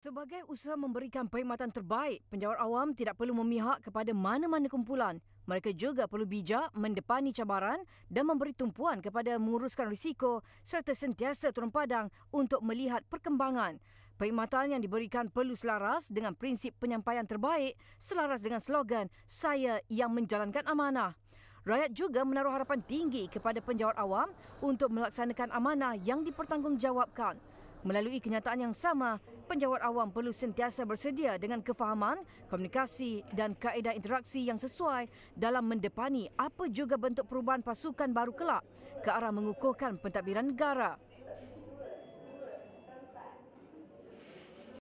Sebagai usaha memberikan perkhidmatan terbaik, penjawat awam tidak perlu memihak kepada mana-mana kumpulan. Mereka juga perlu bijak mendepani cabaran dan memberi tumpuan kepada menguruskan risiko serta sentiasa turun padang untuk melihat perkembangan. Perkhidmatan yang diberikan perlu selaras dengan prinsip penyampaian terbaik selaras dengan slogan Saya yang menjalankan amanah. Rakyat juga menaruh harapan tinggi kepada penjawat awam untuk melaksanakan amanah yang dipertanggungjawabkan. Melalui kenyataan yang sama, penjawat awam perlu sentiasa bersedia dengan kefahaman, komunikasi dan kaedah interaksi yang sesuai dalam mendepani apa juga bentuk perubahan pasukan baru kelak ke arah mengukuhkan pentadbiran negara.